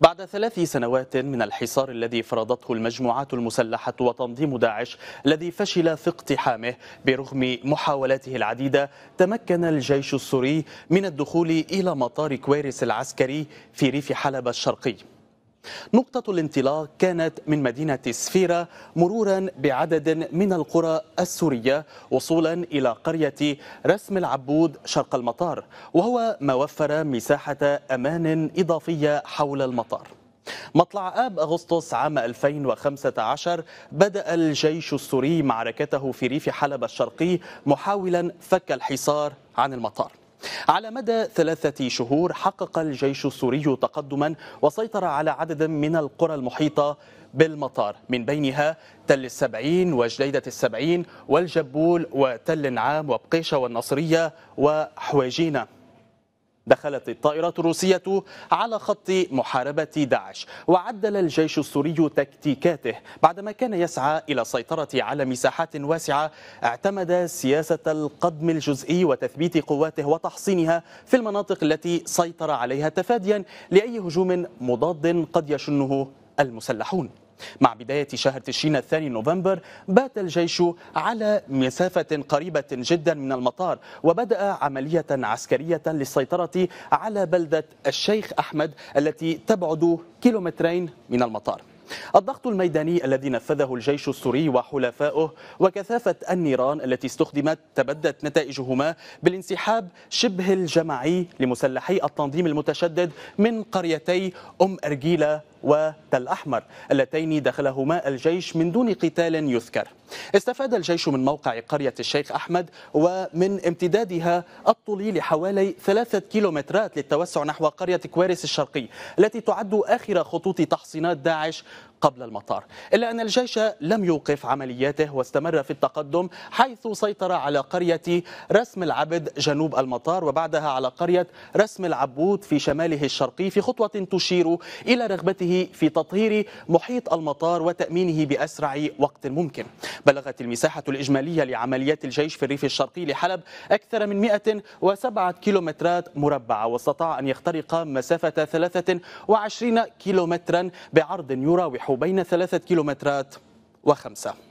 بعد ثلاث سنوات من الحصار الذي فرضته المجموعات المسلحة وتنظيم داعش الذي فشل في اقتحامه برغم محاولاته العديدة تمكن الجيش السوري من الدخول إلى مطار كويرس العسكري في ريف حلب الشرقي نقطة الانطلاق كانت من مدينة سفيرة مرورا بعدد من القرى السورية وصولا إلى قرية رسم العبود شرق المطار وهو ما وفر مساحة أمان إضافية حول المطار مطلع آب أغسطس عام 2015 بدأ الجيش السوري معركته في ريف حلب الشرقي محاولا فك الحصار عن المطار على مدى ثلاثة شهور حقق الجيش السوري تقدما وسيطر على عدد من القرى المحيطة بالمطار من بينها تل السبعين وجليدة السبعين والجبول وتل عام وبقيشة والنصرية وحواجينة دخلت الطائرات الروسية على خط محاربة داعش وعدل الجيش السوري تكتيكاته بعدما كان يسعى إلى السيطرة على مساحات واسعة اعتمد سياسة القدم الجزئي وتثبيت قواته وتحصينها في المناطق التي سيطر عليها تفاديا لأي هجوم مضاد قد يشنه المسلحون مع بداية شهر تشرين الثاني نوفمبر بات الجيش على مسافة قريبة جدا من المطار وبدأ عملية عسكرية للسيطرة على بلدة الشيخ أحمد التي تبعد كيلومترين من المطار الضغط الميداني الذي نفذه الجيش السوري وحلفائه وكثافة النيران التي استخدمت تبدت نتائجهما بالانسحاب شبه الجماعي لمسلحي التنظيم المتشدد من قريتي أم أرجيلة وتل أحمر اللتين دخلهما الجيش من دون قتال يذكر استفاد الجيش من موقع قرية الشيخ أحمد ومن امتدادها الطولي لحوالي ثلاثة كيلومترات للتوسع نحو قرية كواريس الشرقي التي تعد آخر خطوط تحصينات داعش قبل المطار إلا أن الجيش لم يوقف عملياته واستمر في التقدم حيث سيطر على قرية رسم العبد جنوب المطار وبعدها على قرية رسم العبود في شماله الشرقي في خطوة تشير إلى رغبته في تطهير محيط المطار وتأمينه بأسرع وقت ممكن بلغت المساحة الإجمالية لعمليات الجيش في الريف الشرقي لحلب أكثر من 107 كيلومترات مربعة واستطاع أن يخترق مسافة 23 كيلومترا بعرض يراوح بين ثلاثة كيلومترات وخمسة